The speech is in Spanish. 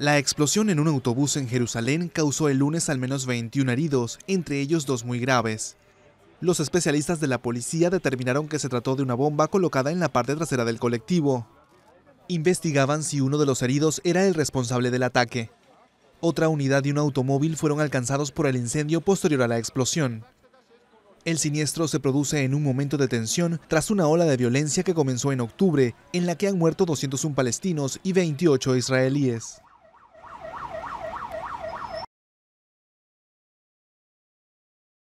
La explosión en un autobús en Jerusalén causó el lunes al menos 21 heridos, entre ellos dos muy graves. Los especialistas de la policía determinaron que se trató de una bomba colocada en la parte trasera del colectivo. Investigaban si uno de los heridos era el responsable del ataque. Otra unidad y un automóvil fueron alcanzados por el incendio posterior a la explosión. El siniestro se produce en un momento de tensión tras una ola de violencia que comenzó en octubre, en la que han muerto 201 palestinos y 28 israelíes.